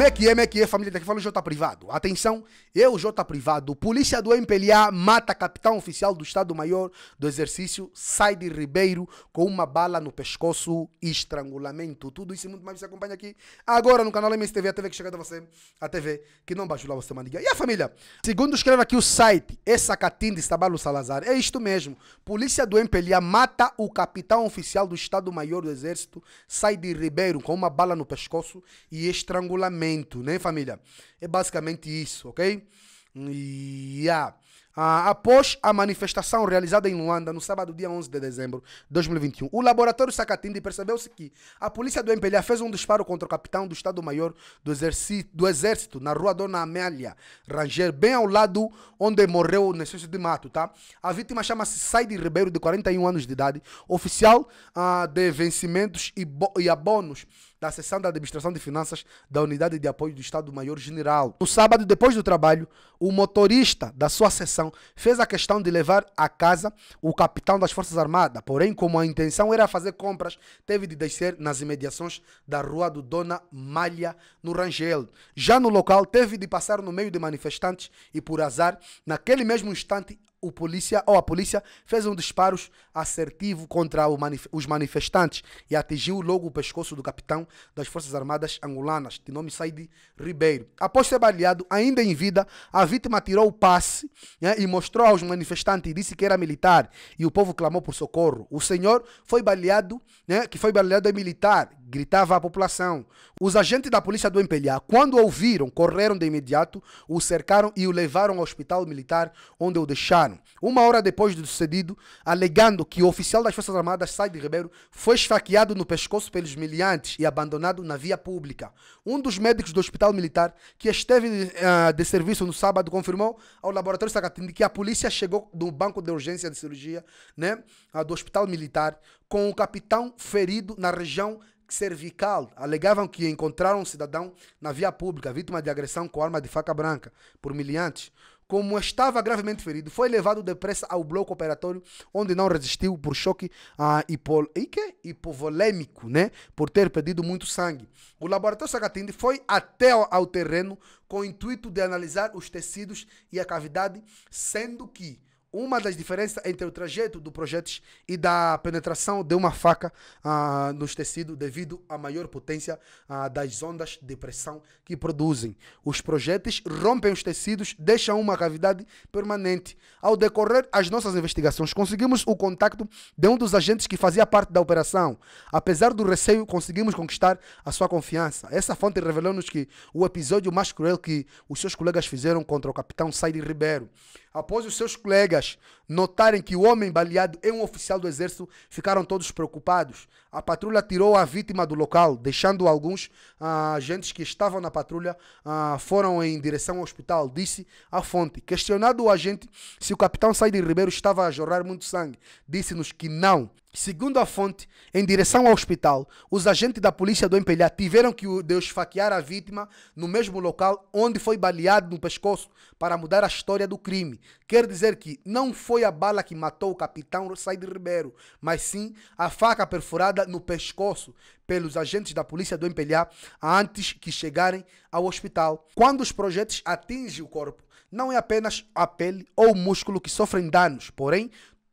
Como é que é, como é que é, família? Daqui fala o J Privado. Atenção, eu, J Privado, polícia do MPLA mata capitão oficial do Estado-Maior do Exercício, sai de Ribeiro com uma bala no pescoço e estrangulamento. Tudo isso e muito mais você acompanha aqui agora no canal MSTV, a TV que chega até você, a TV que não bajula você, maniga. E a família? Segundo escreve aqui o site, essa catim de Estabalo Salazar, é isto mesmo. Polícia do MPLA mata o capitão oficial do Estado-Maior do Exército, sai de Ribeiro com uma bala no pescoço e estrangulamento momento, né, família? É basicamente isso, ok? Yeah. Ah, após a manifestação realizada em Luanda no sábado, dia 11 de dezembro de 2021, o laboratório Sacatinde percebeu-se que a polícia do MPLA fez um disparo contra o capitão do Estado-Maior do, do Exército, na rua Dona Amélia Ranger, bem ao lado onde morreu o Necessio de Mato. Tá? A vítima chama-se Saide Ribeiro, de 41 anos de idade, oficial ah, de vencimentos e, e abonos da Seção da Administração de Finanças da Unidade de Apoio do Estado-Maior General. No sábado, depois do trabalho, o motorista da sua sessão fez a questão de levar a casa o capitão das Forças Armadas, porém, como a intenção era fazer compras, teve de descer nas imediações da rua do Dona Malha, no Rangel. Já no local, teve de passar no meio de manifestantes e, por azar, naquele mesmo instante, o polícia ou a polícia fez um disparo assertivo contra manif os manifestantes e atingiu logo o pescoço do capitão das Forças Armadas angolanas, de nome Said Ribeiro. Após ser baleado, ainda em vida, a vítima tirou o passe né, e mostrou aos manifestantes e disse que era militar e o povo clamou por socorro. O senhor foi baleado, né, que foi baleado é militar, gritava a população. Os agentes da polícia do Empelhar, quando ouviram, correram de imediato, o cercaram e o levaram ao hospital militar, onde o deixaram. Uma hora depois do sucedido, alegando que o oficial das Forças Armadas, Saide Ribeiro, foi esfaqueado no pescoço pelos miliantes e abandonado na via pública. Um dos médicos do hospital militar, que esteve uh, de serviço no sábado, confirmou ao laboratório Sacatini que a polícia chegou do banco de urgência de cirurgia né, do hospital militar com o capitão ferido na região cervical alegavam que encontraram um cidadão na via pública vítima de agressão com arma de faca branca por miliantes. Como estava gravemente ferido, foi levado depressa ao bloco operatório, onde não resistiu por choque ah, hipovolêmico, né? por ter perdido muito sangue. O laboratório Sagatinde foi até ao, ao terreno com o intuito de analisar os tecidos e a cavidade, sendo que uma das diferenças entre o trajeto do projétil e da penetração de uma faca ah, nos tecidos devido à maior potência ah, das ondas de pressão que produzem. Os projéteis rompem os tecidos, deixam uma cavidade permanente. Ao decorrer as nossas investigações, conseguimos o contacto de um dos agentes que fazia parte da operação. Apesar do receio, conseguimos conquistar a sua confiança. Essa fonte revelou-nos que o episódio mais cruel que os seus colegas fizeram contra o capitão Saide Ribeiro Após os seus colegas notarem que o homem baleado é um oficial do exército, ficaram todos preocupados. A patrulha tirou a vítima do local, deixando alguns ah, agentes que estavam na patrulha ah, foram em direção ao hospital, disse a fonte. Questionado o agente se o capitão Saide Ribeiro estava a jorrar muito sangue, disse-nos que não. Segundo a fonte, em direção ao hospital, os agentes da polícia do Empelhar tiveram que desfaquear a vítima no mesmo local onde foi baleado no pescoço para mudar a história do crime. Quer dizer que não foi a bala que matou o capitão Said Ribeiro, mas sim a faca perfurada no pescoço pelos agentes da polícia do Empelhar antes que chegarem ao hospital. Quando os projetos atingem o corpo, não é apenas a pele ou o músculo que sofrem danos, porém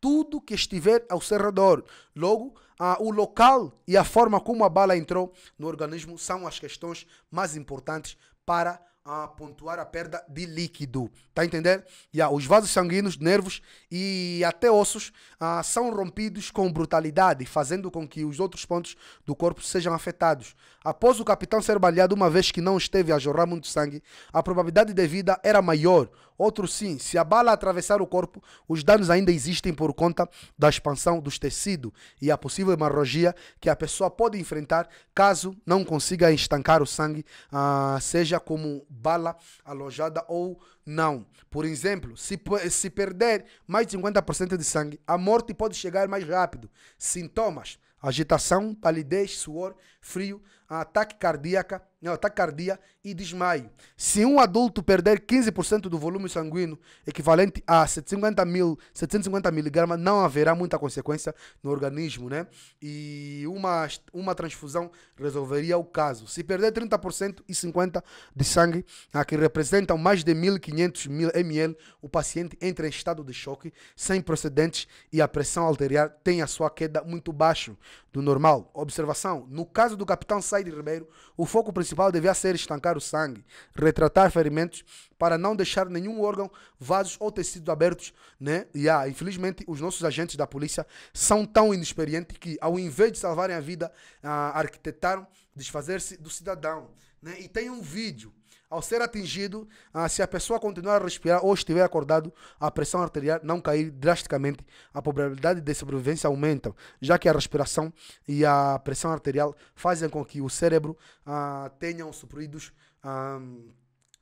tudo que estiver ao seu redor. Logo, ah, o local e a forma como a bala entrou no organismo são as questões mais importantes para a pontuar a perda de líquido. Tá entendendo? Yeah, os vasos sanguíneos, nervos e até ossos ah, são rompidos com brutalidade, fazendo com que os outros pontos do corpo sejam afetados. Após o capitão ser baleado, uma vez que não esteve a jorrar muito sangue, a probabilidade de vida era maior. Outro sim, se a bala atravessar o corpo, os danos ainda existem por conta da expansão dos tecidos e a possível hemorragia que a pessoa pode enfrentar caso não consiga estancar o sangue, ah, seja como bala alojada ou não. Por exemplo, se, se perder mais de 50% de sangue, a morte pode chegar mais rápido. Sintomas: agitação, palidez, suor, frio, ataque cardíaca, não, ataque cardíaco e desmaio. Se um adulto perder 15% do volume sanguíneo, equivalente a 750 mil, 750 miligramas, não haverá muita consequência no organismo, né? E uma, uma transfusão resolveria o caso. Se perder 30% e 50% de sangue, a que representam mais de 1.500 mil ml, o paciente entra em estado de choque, sem procedentes e a pressão arterial tem a sua queda muito baixa do normal. Observação: no caso do capitão Saide Ribeiro, o foco principal devia ser estancar o sangue, retratar ferimentos para não deixar nenhum órgão, vasos ou tecido abertos, né? E ah, infelizmente os nossos agentes da polícia são tão inexperientes que, ao invés de salvarem a vida, ah, arquitetaram desfazer-se do cidadão, né? E tem um vídeo ao ser atingido, ah, se a pessoa continuar a respirar ou estiver acordado, a pressão arterial não cair drasticamente, a probabilidade de sobrevivência aumenta, já que a respiração e a pressão arterial fazem com que o cérebro ah, tenham supridos. Ah,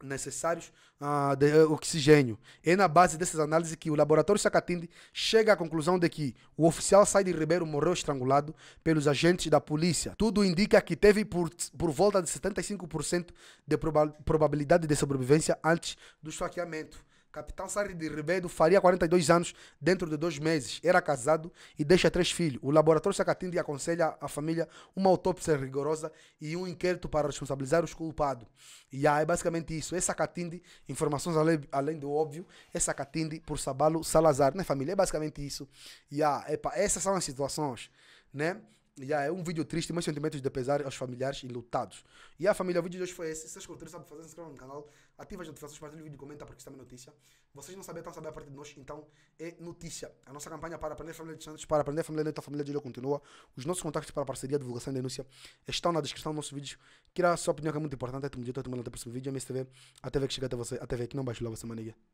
necessários uh, de eh, oxigênio. É na base dessas análises que o laboratório Sacatinde chega à conclusão de que o oficial Saide Ribeiro morreu estrangulado pelos agentes da polícia. Tudo indica que teve por, por volta de 75% de proba probabilidade de sobrevivência antes do esfaqueamento. Capitão Sarri de Ribeiro faria 42 anos dentro de dois meses. Era casado e deixa três filhos. O laboratório Sacatinde aconselha à família uma autópsia rigorosa e um inquérito para responsabilizar os culpados. E ah, é basicamente isso. É Sacatinde, informações além, além do óbvio, é Sacatinde por Sabalo Salazar, né família? É basicamente isso. E ah, epa, essas são as situações, né? Yeah, é um vídeo triste, mas sentimentos de pesar aos familiares e lutados. E yeah, a família, o vídeo de hoje foi esse. Se vocês curtiram, sabe fazer, se inscrevam no canal, ativa as notificações, partilha o vídeo, comenta porque que também é notícia. Vocês não sabem, estão a saber a partir de nós, então é notícia. A nossa campanha é para aprender a família de Santos, para aprender a família Neto, a família de Ilha continua. Os nossos contatos para parceria, divulgação e denúncia estão na descrição dos nossos vídeos. Queira a sua opinião, que é muito importante. Até o dia, até o próximo vídeo. MSTV, ver TV que chega até você, até ver que não baixou lá você, maneira.